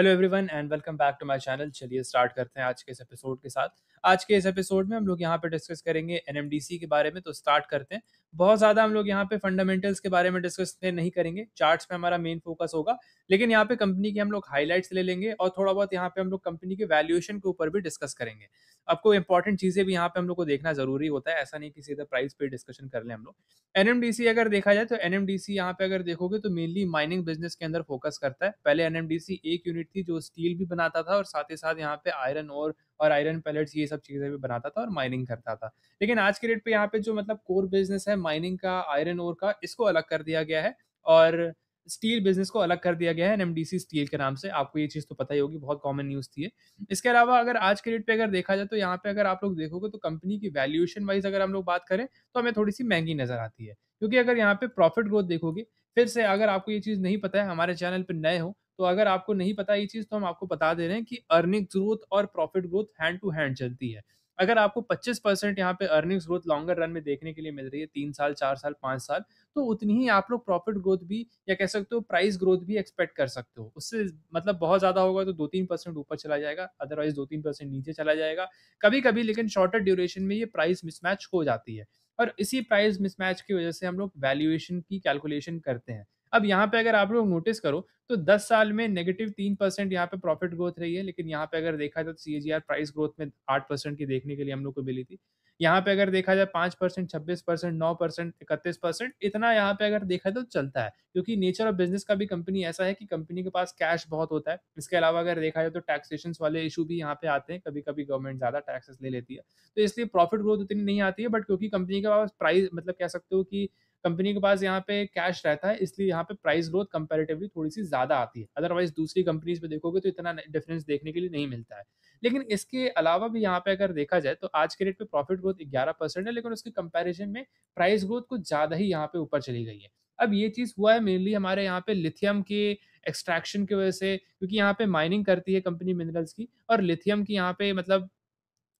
hello everyone and welcome back to my channel चलिए start करते हैं आज के इस एपिसोड के साथ आज के इस एपिसोड में हम लोग यहाँ पे डिस्कस करेंगे एन के बारे में तो स्टार्ट करते हैं बहुत ज़्यादा हम लोग यहाँ पे फंडामेंटल्स के बारे में डिस्कस नहीं करेंगे चार्ट्स पे हमारा मेन फोकस होगा लेकिन यहाँ पे कंपनी के हम लोग हाईलाइट्स ले लेंगे और थोड़ा बहुत यहाँ पे हम लोग कंपनी के वैल्यूएशन के ऊपर भी डिस्कस करेंगे आपको इंपॉर्टेंट चीज़ें भी यहाँ पे हम लोग को देखना ज़रूरी होता है ऐसा नहीं कि सीधा प्राइस पे डिस्कशन कर ले हम लोग एनएमडीसी अगर देखा जाए तो एनएमडीसी यहाँ पे अगर देखोगे तो मेनली माइनिंग बिजनेस के अंदर फोकस करता है पहले एनएमडीसी एक यूनिट थी जो स्टील भी बनाता था और साथ ही साथ यहाँ पे आयरन और और आयरन पैलेट्स ये सब चीज़ें भी बनाता था और माइनिंग करता था लेकिन आज के डेट पे यहाँ पे जो मतलब कोर बिजनेस है माइनिंग का आयरन और का इसको अलग कर दिया गया है और स्टील बिजनेस को अलग कर दिया गया है एनएमडीसी स्टील के नाम से आपको ये चीज़ तो पता ही होगी बहुत कॉमन न्यूज़ थी है इसके अलावा अगर आज के डेट पे अगर देखा जाए तो यहाँ पे अगर आप लोग देखोगे तो कंपनी की वैल्यूएशन वाइज अगर हम लोग बात करें तो हमें थोड़ी सी महंगी नज़र आती है क्योंकि अगर यहाँ पे प्रॉफिट ग्रोथ देखोगे फिर से अगर आपको ये चीज़ नहीं पता है हमारे चैनल पर नए हो तो अगर आपको नहीं पता ये चीज़ तो हम आपको बता दे रहे हैं कि अर्निंग ग्रोथ और profit growth hand to hand चलती है अगर आपको 25 परसेंट यहाँ पे अर्निंग्स ग्रोथ लॉन्गर रन में देखने के लिए मिल रही है तीन साल चार साल पाँच साल तो उतनी ही आप लोग प्रॉफिट ग्रोथ भी या कह सकते हो प्राइस ग्रोथ भी एक्सपेक्ट कर सकते हो उससे मतलब बहुत ज़्यादा होगा तो दो तीन परसेंट ऊपर चला जाएगा अदरवाइज दो तीन परसेंट नीचे चला जाएगा कभी कभी लेकिन शॉर्टर ड्यूरेशन में ये प्राइस मिसमैच हो जाती है और इसी प्राइस मिसमैच की वजह से हम लोग वैल्यूएशन की कैलकुलेशन करते हैं अब यहाँ पे अगर आप लोग नोटिस करो तो 10 साल में नेगेटिव तीन परसेंट यहाँ पे प्रॉफिट ग्रोथ रही है लेकिन यहाँ पे अगर देखा जाए तो सी प्राइस ग्रोथ में आठ परसेंट की देखने के लिए हम लोग को मिली थी यहाँ पे अगर देखा जाए पाँच परसेंट छब्बीस परसेंट नौ परसेंट इकतीस परसेंट इतना यहाँ पे अगर देखा तो चलता है क्योंकि नेचर ऑफ बिजनेस का भी कंपनी ऐसा है कि कंपनी के पास कैश बहुत होता है इसके अलावा अगर देखा जाए तो टैक्सेशन वाले इशू भी यहाँ पे आते हैं कभी कभी गवर्नमेंट ज़्यादा टैक्सेस ले लेती है तो इसलिए प्रॉफिट ग्रोथ उतनी नहीं आती है बट क्योंकि कंपनी के पास प्राइस मतलब कह सकते हो कि कंपनी के पास यहाँ पे कैश रहता है इसलिए यहाँ पे प्राइस ग्रोथ कंपेरेटिवली थोड़ी सी ज़्यादा आती है अदरवाइज दूसरी कंपनीज पे देखोगे तो इतना डिफरेंस देखने के लिए नहीं मिलता है लेकिन इसके अलावा भी यहाँ पे अगर देखा जाए तो आज के रेट पे प्रॉफिट ग्रोथ ग्यारह परसेंट है लेकिन उसके कंपेरिजन में प्राइस ग्रोथ कुछ ज़्यादा ही यहाँ पे ऊपर चली गई है अब ये चीज़ हुआ है मेनली हमारे यहाँ पे लिथियम के एक्सट्रैक्शन की वजह से क्योंकि यहाँ पे माइनिंग करती है कंपनी मिनरल्स की और लिथियम की यहाँ पे मतलब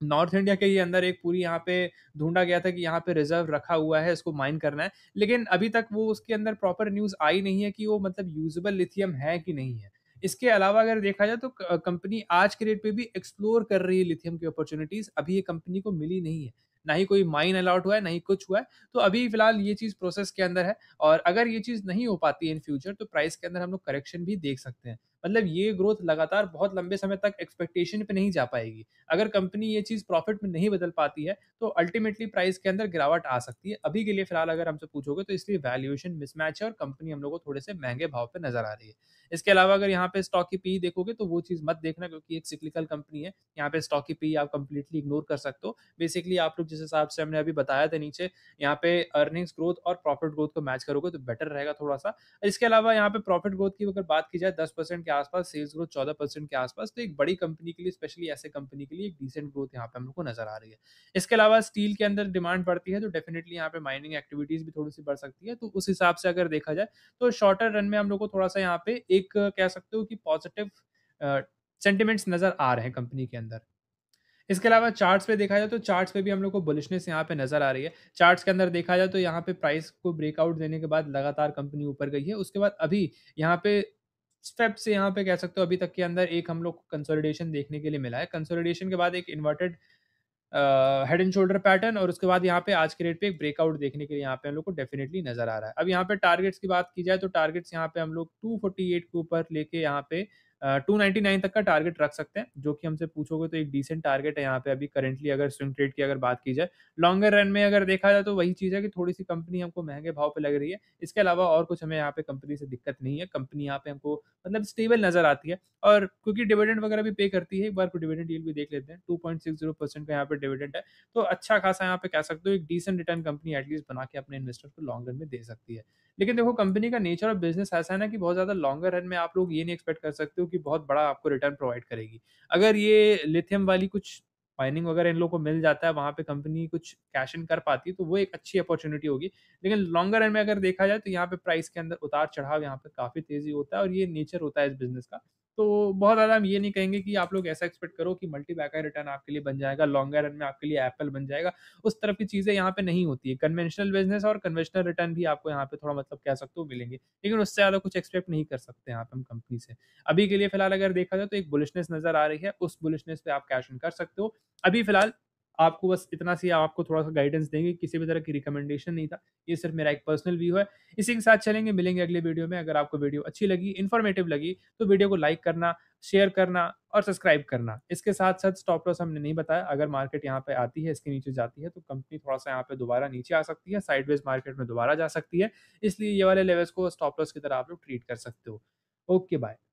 नॉर्थ इंडिया के ही अंदर एक पूरी यहाँ पे ढूंढा गया था कि यहाँ पे रिजर्व रखा हुआ है इसको माइन करना है लेकिन अभी तक वो उसके अंदर प्रॉपर न्यूज़ आई नहीं है कि वो मतलब यूजेबल लिथियम है कि नहीं है इसके अलावा अगर देखा जाए तो कंपनी आज के डेट पे भी एक्सप्लोर कर रही है लिथियम की अपॉर्चुनिटीज अभी ये कंपनी को मिली नहीं है ना ही कोई माइन अलाउट हुआ है ना ही कुछ हुआ है तो अभी फिलहाल ये चीज़ प्रोसेस के अंदर है और अगर ये चीज़ नहीं हो पाती है इन फ्यूचर तो प्राइस के अंदर हम लोग करेक्शन भी देख सकते हैं मतलब ये ग्रोथ लगातार बहुत लंबे समय तक एक्सपेक्टेशन पे नहीं जा पाएगी अगर कंपनी ये चीज़ प्रॉफिट में नहीं बदल पाती है तो अल्टीमेटली प्राइस के अंदर गिरावट आ सकती है अभी के लिए फिलहाल अगर हमसे पूछोगे तो इसलिए वैल्यूएशन मिसमैच है और कंपनी हम लोग को थोड़े से महंगे भाव पर नजर आ रही है इसके अलावा अगर यहाँ पे स्टॉक की पी e देखोगे तो वो चीज़ मत देखना क्योंकि एक सिक्लिकल कंपनी है यहाँ पे स्टॉक की पी e आप कंप्लीटली इग्नोर कर सकते हो बेसिकली आप लोग जिस हिसाब से हमने अभी बताया था नीचे यहाँ पे अर्निंग्स ग्रोथ और प्रॉफिट ग्रोथ को मैच करोगे तो बेटर रहेगा थोड़ा सा इसके अलावा यहाँ पे प्रॉफिट ग्रोथ की अगर बात की जाए दस परसेंट के आसपास सेल्स ग्रोथ चौदह परसेंट के आसपास तो एक बड़ी कंपनी के लिए स्पेशली ऐसे कंपनी के लिए एक डिसेंट ग्रोथ यहाँ पे हम लोग को नजर आ रही है इसके अलावा स्टील के अंदर डिमांड बढ़ती है तो डेफिनेटली यहाँ पे माइनिंग एक्टिविटीज भी थोड़ी सी बढ़ सकती है तो उस हिसाब से अगर देखा जाए तो शॉर्टर रन में हम लोग को थोड़ा सा यहाँ पे एक कह सकते हो कि पॉजिटिव सेंटिमेंट्स नजर आ रहे हैं कंपनी के अंदर इसके अलावा चार्ट्स पे देखा जाए तो चार्ट्स पे भी हम लोग को बुलिशनेस यहाँ पे नजर आ रही है चार्ट्स के अंदर देखा जाए तो यहाँ पे प्राइस को ब्रेकआउट देने के बाद लगातार कंपनी ऊपर गई है उसके बाद अभी यहाँ पे स्टेप्स यहाँ पे कह सकते हो अभी तक के अंदर एक हम लोग को कंसोलिडेशन देखने के लिए मिला है कंसोलिडेशन के बाद एक inverted head and shoulder pattern और उसके बाद यहाँ पे आज के रेट पे एक ब्रेकआउट देखने के लिए यहाँ पे हम लोग को डेफिनेटली नजर आ रहा है अब यहाँ पे टारगेट्स की बात की जाए तो टारगेट्स यहाँ पे हम लोग टू के ऊपर लेके यहाँ पे टू नाइन्टी नाइन तक का टारगेट रख सकते हैं जो कि हमसे पूछोगे तो एक डिसेंट टारगेट है यहाँ पे अभी करेंटली अगर स्विंग ट्रेड की अगर बात की जाए लॉन्गर रन में अगर देखा जाए तो वही चीज़ है कि थोड़ी सी कंपनी हमको महंगे भाव पे लग रही है इसके अलावा और कुछ हमें यहाँ पे कंपनी से दिक्कत नहीं है कंपनी यहाँ पे हमको मतलब स्टेबल नजर आती है और क्योंकि डिविडेंड वगैरह भी पे करती है एक बार डिविडेंड डील भी देख लेते हैं two point six zero percent का यहाँ पे डिविडेंड है तो अच्छा खासा यहाँ पे कह सकते हो एक डिसेंट रिटर्न कंपनी एटलीस्ट बना के अपने इन्वेस्टर को लॉन्ग रन में दे सकती है लेकिन देखो कंपनी का नेचर ऑफ बिजनेस ऐसा है ना कि बहुत ज्यादा लॉन्गर रन में आप लोग ये नहीं एक्सपेक्ट कर सकते हो कि बहुत बड़ा आपको रिटर्न प्रोवाइड करेगी अगर ये लिथियम वाली कुछ माइनिंग वगैरह इन लोगों को मिल जाता है वहाँ पे कंपनी कुछ कैश इन कर पाती तो वो एक अच्छी अपॉर्चुनिटी होगी लेकिन लॉन्गर रन में अगर देखा जाए तो यहाँ पे प्राइस के अंदर उतार चढ़ाव यहाँ पे काफ़ी तेज़ी होता है और ये नेचर होता है इस बिजनेस का तो बहुत ज़्यादा हम ये नहीं कहेंगे कि आप लोग ऐसा एक्सपेक्ट करो कि मल्टी बैकर रिटर्न आपके लिए बन जाएगा लॉन्गर रन में आपके लिए एप्पल बन जाएगा उस तरफ की चीज़ें यहाँ पे नहीं होती है कन्वेंशनल बिजनेस और कन्वेंशनल रिटर्न भी आपको यहाँ पे थोड़ा मतलब कह सकते हो मिलेंगे लेकिन उससे ज़्यादा कुछ एक्सपेक्ट नहीं कर सकते यहाँ पे हम कंपनी से अभी के लिए फिलहाल अगर देखा जाए तो एक बुलिशनेस नज़र आ रही है उस बुलिशनेस पे आप कैश इन कर सकते हो अभी फिलहाल आपको बस इतना सी आपको थोड़ा सा गाइडेंस देंगे किसी भी तरह की रिकमेंडेशन नहीं था ये सिर्फ मेरा एक पर्सनल व्यू है इसी के साथ चलेंगे मिलेंगे अगले वीडियो में अगर आपको वीडियो अच्छी लगी इन्फॉर्मेटिव लगी तो वीडियो को लाइक करना शेयर करना और सब्सक्राइब करना इसके साथ साथ स्टॉप लॉस हमने नहीं बताया अगर मार्केट यहाँ पे आती है इसके नीचे जाती है तो कंपनी थोड़ा सा यहाँ पे दोबारा नीचे आ सकती है साइडवेज मार्केट में दोबारा जा सकती है इसलिए ये वाले लेवल्स को स्टॉप लॉस की तरह आप लोग ट्रीट कर सकते हो ओके बाय